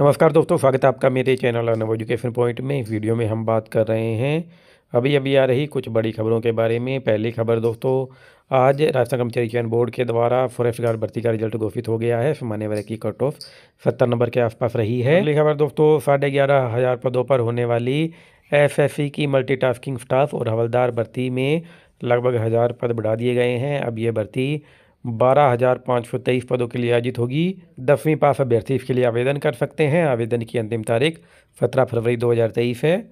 नमस्कार दोस्तों स्वागत है आपका मेरे चैनल अनव एजुकेशन पॉइंट में इस वीडियो में हम बात कर रहे हैं अभी अभी आ रही कुछ बड़ी खबरों के बारे में पहली खबर दोस्तों आज राजस्थान कर्मचारी चयन बोर्ड के द्वारा फॉरेस्ट गार्ड भर्ती का रिजल्ट घोषित हो गया है सामान्य वर्ग की कट ऑफ सत्तर नंबर के आसपास रही है अगली खबर दोस्तों साढ़े ग्यारह हज़ार पदों पर होने वाली सी की मल्टीटास्किंग स्टाफ और हवलदार भर्ती में लगभग हज़ार पद बढ़ा दिए गए हैं अब ये भर्ती बारह हज़ार पाँच सौ तेईस पदों के लिए आयोजित होगी दसवीं पास अभ्यर्थी इसके लिए आवेदन कर सकते हैं आवेदन की अंतिम तारीख सत्रह फरवरी दो हज़ार तेईस है